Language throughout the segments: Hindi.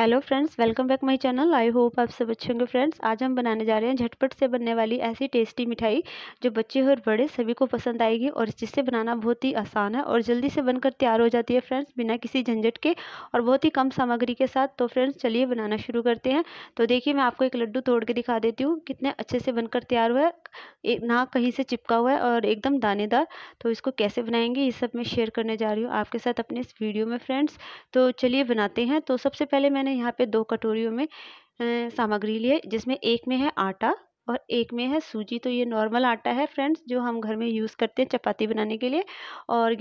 hello friends welcome back my channel I hope आप सब अच्छे होंगे फ्रेंड्स आज हम बनाने जा रहे हैं झटपट से बनने वाली ऐसी टेस्टी मिठाई जो बच्चे और बड़े सभी को पसंद आएगी और जिससे बनाना बहुत ही आसान है और जल्दी से बनकर तैयार हो जाती है फ्रेंड्स बिना किसी झंझट के और बहुत ही कम सामग्री के साथ तो फ्रेंड्स चलिए बनाना शुरू करते हैं तो देखिए मैं आपको एक लड्डू तोड़ के दिखा देती हूँ कितने अच्छे से बनकर तैयार हुआ है एक ना कहीं से चिपका हुआ है और एकदम दानेदार तो इसको कैसे बनाएंगे ये सब मैं शेयर करने जा रही हूँ आपके साथ अपने इस वीडियो में फ्रेंड्स तो चलिए बनाते हैं तो सबसे पहले मैंने यहाँ पे दो कटोरियों में सामग्री लिए जिसमें एक में है आटा और एक में है सूजी तो ये नॉर्मल आटा है फ्रेंड्स जो हम घर में यूज़ करते हैं चपाती बनाने के लिए और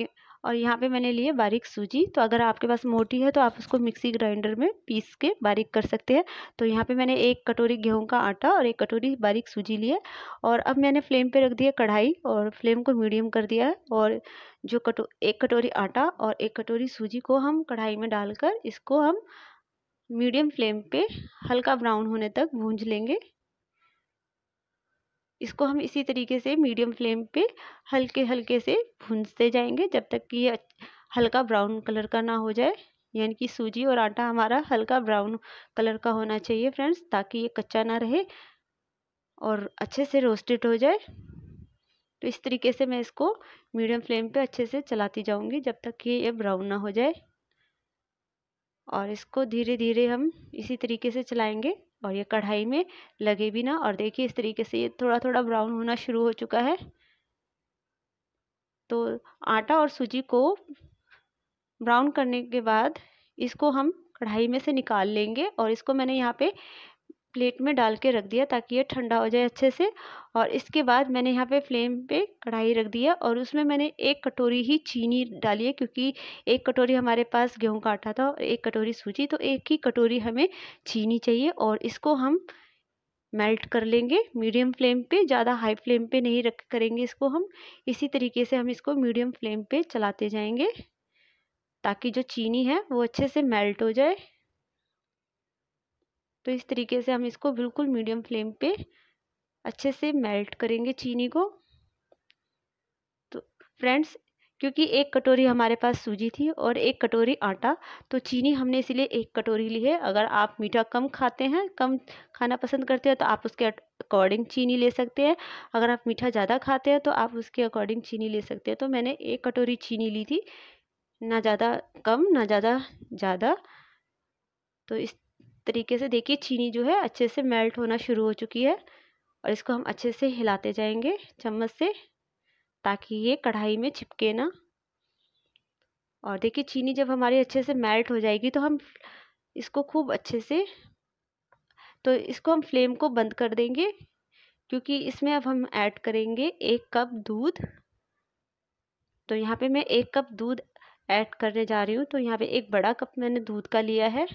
और यहाँ पे मैंने लिए बारीक सूजी तो अगर आपके पास मोटी है तो आप उसको मिक्सी ग्राइंडर में पीस के बारीक कर सकते हैं तो यहाँ पे मैंने एक कटोरी गेहूं का आटा और एक कटोरी बारीक सूजी लिए और अब मैंने फ्लेम पे रख दिया कढ़ाई और फ्लेम को मीडियम कर दिया है और जो कटो एक कटोरी आटा और एक कटोरी सूजी को हम कढ़ाई में डालकर इसको हम मीडियम फ्लेम पर हल्का ब्राउन होने तक भूंज लेंगे इसको हम इसी तरीके से मीडियम फ्लेम पे हल्के हल्के से भूनते जाएंगे जब तक कि ये हल्का ब्राउन कलर का ना हो जाए यानी कि सूजी और आटा हमारा हल्का ब्राउन कलर का होना चाहिए फ्रेंड्स ताकि ये कच्चा ना रहे और अच्छे से रोस्टेड हो जाए तो इस तरीके से मैं इसको मीडियम फ्लेम पे अच्छे से चलाती जाऊंगी जब तक कि ये ब्राउन ना हो जाए और इसको धीरे धीरे हम इसी तरीके से चलाएंगे और ये कढ़ाई में लगे भी ना और देखिए इस तरीके से ये थोड़ा थोड़ा ब्राउन होना शुरू हो चुका है तो आटा और सूजी को ब्राउन करने के बाद इसको हम कढ़ाई में से निकाल लेंगे और इसको मैंने यहाँ पे प्लेट में डाल के रख दिया ताकि ये ठंडा हो जाए अच्छे से और इसके बाद मैंने यहाँ पे फ्लेम पे कढ़ाई रख दिया और उसमें मैंने एक कटोरी ही चीनी डाली है क्योंकि एक कटोरी हमारे पास गेहूं का आटा था और एक कटोरी सूजी तो एक ही कटोरी हमें चीनी चाहिए और इसको हम मेल्ट कर लेंगे मीडियम फ्लेम पे ज़्यादा हाई फ्लेम पे नहीं रख करेंगे इसको हम इसी तरीके से हम इसको मीडियम फ्लेम पे चलाते जाएंगे ताकि जो चीनी है वो अच्छे से मेल्ट हो जाए तो इस तरीके से हम इसको बिल्कुल मीडियम फ्लेम पे अच्छे से मेल्ट करेंगे चीनी को तो फ्रेंड्स क्योंकि एक कटोरी हमारे पास सूजी थी और एक कटोरी आटा तो चीनी हमने इसलिए एक कटोरी ली है अगर आप मीठा कम खाते हैं कम खाना पसंद करते हैं तो आप उसके अकॉर्डिंग चीनी ले सकते हैं अगर आप मीठा ज़्यादा खाते हैं तो आप उसके अकॉर्डिंग चीनी ले सकते हैं तो मैंने एक कटोरी चीनी ली थी ना ज़्यादा कम ना ज़्यादा ज़्यादा तो इस तरीके से देखिए चीनी जो है अच्छे से मेल्ट होना शुरू हो चुकी है और इसको हम अच्छे से हिलाते जाएंगे चम्मच से ताकि ये कढ़ाई में चिपके ना और देखिए चीनी जब हमारी अच्छे से मेल्ट हो जाएगी तो हम इसको खूब अच्छे से तो इसको हम फ्लेम को बंद कर देंगे क्योंकि इसमें अब हम ऐड करेंगे एक कप दूध तो यहाँ पे मैं एक कप दूध ऐड करने जा रही हूँ तो यहाँ पे एक बड़ा कप मैंने दूध का लिया है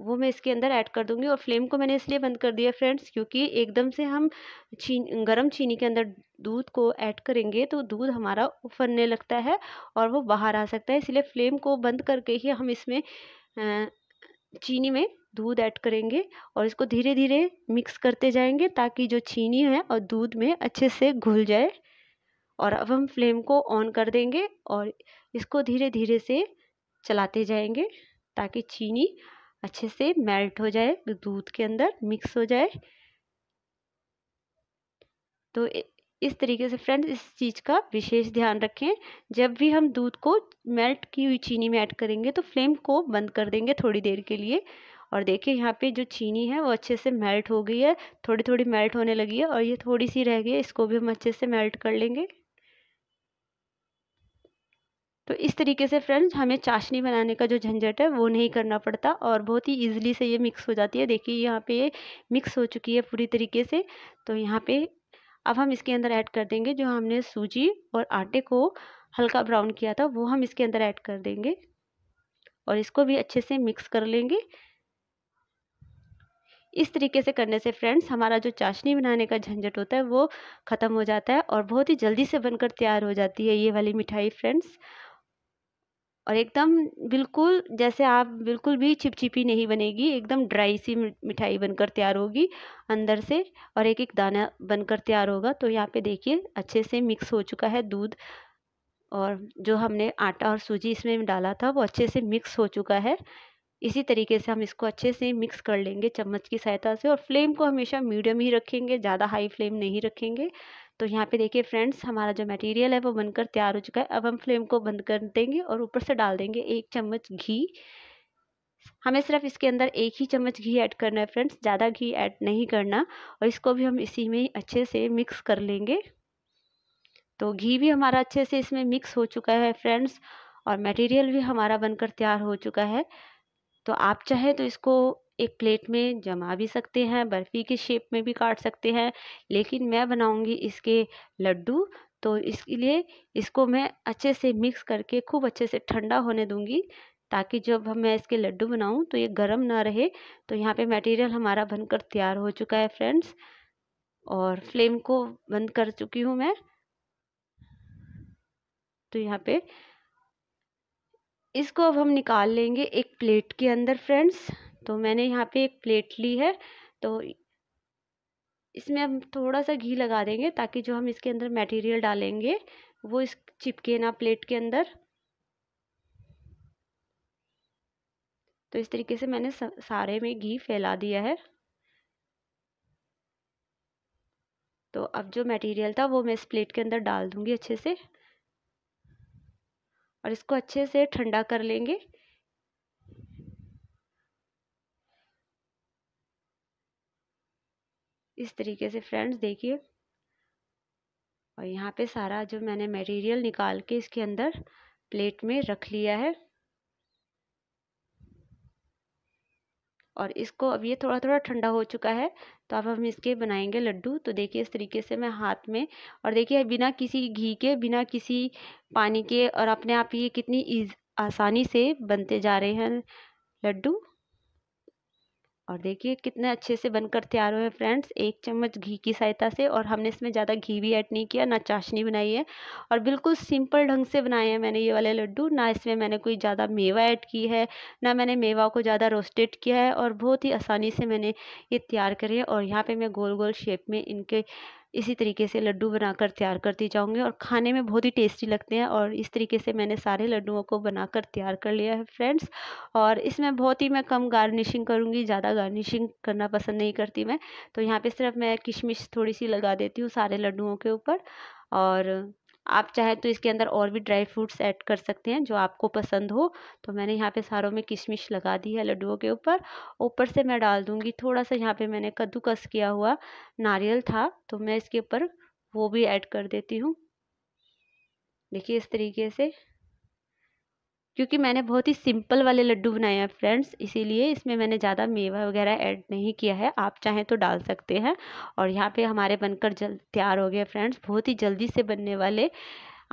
वो मैं इसके अंदर ऐड कर दूँगी और फ्लेम को मैंने इसलिए बंद कर दिया फ्रेंड्स क्योंकि एकदम से हम छीन गर्म चीनी के अंदर दूध को ऐड करेंगे तो दूध हमारा उफरने लगता है और वो बाहर आ सकता है इसलिए फ्लेम को बंद करके ही हम इसमें चीनी में दूध ऐड करेंगे और इसको धीरे धीरे मिक्स करते जाएंगे ताकि जो चीनी है और दूध में अच्छे से घुल जाए और अब हम फ्लेम को ऑन कर देंगे और इसको धीरे धीरे से चलाते जाएंगे ताकि चीनी अच्छे से मेल्ट हो जाए दूध के अंदर मिक्स हो जाए तो इस तरीके से फ्रेंड्स इस चीज़ का विशेष ध्यान रखें जब भी हम दूध को मेल्ट की हुई चीनी में ऐड करेंगे तो फ्लेम को बंद कर देंगे थोड़ी देर के लिए और देखिए यहाँ पे जो चीनी है वो अच्छे से मेल्ट हो गई है थोड़ी थोड़ी मेल्ट होने लगी है और ये थोड़ी सी रह गई है इसको भी हम अच्छे से मेल्ट कर लेंगे तो इस तरीके से फ्रेंड्स हमें चाशनी बनाने का जो झंझट है वो नहीं करना पड़ता और बहुत ही ईजिली से ये मिक्स हो जाती है देखिए यहाँ पे ये मिक्स हो चुकी है पूरी तरीके से तो यहाँ पे अब हम इसके अंदर ऐड कर देंगे जो हमने सूजी और आटे को हल्का ब्राउन किया था वो हम इसके अंदर ऐड कर देंगे और इसको भी अच्छे से मिक्स कर लेंगे इस तरीके से करने से फ्रेंड्स हमारा जो चाशनी बनाने का झंझट होता है वो ख़त्म हो जाता है और बहुत ही जल्दी से बनकर तैयार हो जाती है ये वाली मिठाई फ्रेंड्स और एकदम बिल्कुल जैसे आप बिल्कुल भी चिपचिपी नहीं बनेगी एकदम ड्राई सी मिठाई बनकर तैयार होगी अंदर से और एक एक दाना बनकर तैयार होगा तो यहाँ पे देखिए अच्छे से मिक्स हो चुका है दूध और जो हमने आटा और सूजी इसमें डाला था वो अच्छे से मिक्स हो चुका है इसी तरीके से हम इसको अच्छे से मिक्स कर लेंगे चम्मच की सहायता से और फ्लेम को हमेशा मीडियम ही रखेंगे ज़्यादा हाई फ्लेम नहीं रखेंगे तो यहाँ पे देखिए फ्रेंड्स हमारा जो मटेरियल है वो बनकर तैयार हो चुका है अब हम फ्लेम को बंद कर देंगे और ऊपर से डाल देंगे एक चम्मच घी हमें सिर्फ इसके अंदर एक ही चम्मच घी ऐड करना है फ्रेंड्स ज़्यादा घी ऐड नहीं करना और इसको भी हम इसी में अच्छे से मिक्स कर लेंगे तो घी भी हमारा अच्छे से इसमें मिक्स हो चुका है फ्रेंड्स और मटेरियल भी हमारा बनकर तैयार हो चुका है तो आप चाहे तो इसको एक प्लेट में जमा भी सकते हैं बर्फ़ी के शेप में भी काट सकते हैं लेकिन मैं बनाऊंगी इसके लड्डू तो इसके लिए इसको मैं अच्छे से मिक्स करके खूब अच्छे से ठंडा होने दूंगी ताकि जब हम मैं इसके लड्डू बनाऊं तो ये गर्म ना रहे तो यहाँ पे मटेरियल हमारा बनकर तैयार हो चुका है फ्रेंड्स और फ्लेम को बंद कर चुकी हूँ मैं तो यहाँ पर इसको अब हम निकाल लेंगे एक प्लेट के अंदर फ्रेंड्स तो मैंने यहाँ पे एक प्लेट ली है तो इसमें हम थोड़ा सा घी लगा देंगे ताकि जो हम इसके अंदर मटेरियल डालेंगे वो इस चिपके ना प्लेट के अंदर तो इस तरीके से मैंने सारे में घी फैला दिया है तो अब जो मटेरियल था वो मैं इस प्लेट के अंदर डाल दूँगी अच्छे से और इसको अच्छे से ठंडा कर लेंगे इस तरीके से फ्रेंड्स देखिए और यहाँ पे सारा जो मैंने मटेरियल निकाल के इसके अंदर प्लेट में रख लिया है और इसको अब ये थोड़ा थोड़ा ठंडा हो चुका है तो अब हम इसके बनाएंगे लड्डू तो देखिए इस तरीके से मैं हाथ में और देखिए बिना किसी घी के बिना किसी पानी के और अपने आप ये कितनी आसानी से बनते जा रहे हैं लड्डू और देखिए कितने अच्छे से बनकर तैयार हुए फ्रेंड्स एक चम्मच घी की सहायता से और हमने इसमें ज़्यादा घी भी ऐड नहीं किया ना चाशनी बनाई है और बिल्कुल सिंपल ढंग से बनाए हैं मैंने ये वाले लड्डू ना इसमें मैंने कोई ज़्यादा मेवा ऐड की है ना मैंने मेवा को ज़्यादा रोस्टेड किया है और बहुत ही आसानी से मैंने ये तैयार करे और यहाँ पर मैं गोल गोल शेप में इनके इसी तरीके से लड्डू बनाकर तैयार करती जाऊँगी और खाने में बहुत ही टेस्टी लगते हैं और इस तरीके से मैंने सारे लड्डुओं को बनाकर तैयार कर लिया है फ्रेंड्स और इसमें बहुत ही मैं कम गार्निशिंग करूँगी ज़्यादा गार्निशिंग करना पसंद नहीं करती मैं तो यहाँ पर सिर्फ मैं किशमिश थोड़ी सी लगा देती हूँ सारे लड्डुओं के ऊपर और आप चाहे तो इसके अंदर और भी ड्राई फ्रूट्स ऐड कर सकते हैं जो आपको पसंद हो तो मैंने यहाँ पे सारों में किशमिश लगा दी है लड्डुओं के ऊपर ऊपर से मैं डाल दूँगी थोड़ा सा यहाँ पे मैंने कद्दूकस किया हुआ नारियल था तो मैं इसके ऊपर वो भी ऐड कर देती हूँ देखिए इस तरीके से क्योंकि मैंने बहुत ही सिंपल वाले लड्डू बनाए हैं फ्रेंड्स इसीलिए इसमें मैंने ज़्यादा मेवा वगैरह ऐड नहीं किया है आप चाहें तो डाल सकते हैं और यहाँ पे हमारे बनकर जल्द तैयार हो गए फ्रेंड्स बहुत ही जल्दी से बनने वाले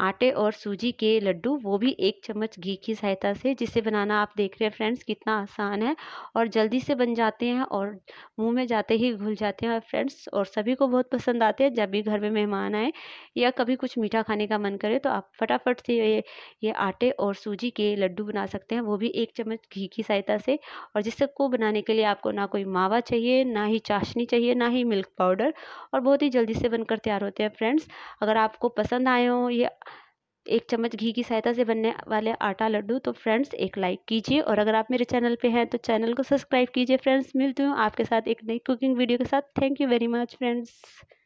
आटे और सूजी के लड्डू वो भी एक चम्मच घी की सहायता से जिसे बनाना आप देख रहे हैं फ्रेंड्स कितना आसान है और जल्दी से बन जाते हैं और मुंह में जाते ही घुल जाते हैं फ्रेंड्स और सभी को बहुत पसंद आते हैं जब भी घर में मेहमान आए या कभी कुछ मीठा खाने का मन करे तो आप फटाफट से ये ये आटे और सूजी के लड्डू बना सकते हैं वो भी एक चम्मच घी की सहायता से और जिससे को बनाने के लिए आपको ना कोई मावा चाहिए ना ही चाशनी चाहिए ना ही मिल्क पाउडर और बहुत ही जल्दी से बनकर तैयार होते हैं फ्रेंड्स अगर आपको पसंद आए हों ये एक चम्मच घी की सहायता से बनने वाले आटा लड्डू तो फ्रेंड्स एक लाइक कीजिए और अगर आप मेरे चैनल पे हैं तो चैनल को सब्सक्राइब कीजिए फ्रेंड्स मिलती हूँ आपके साथ एक नई कुकिंग वीडियो के साथ thank you very much friends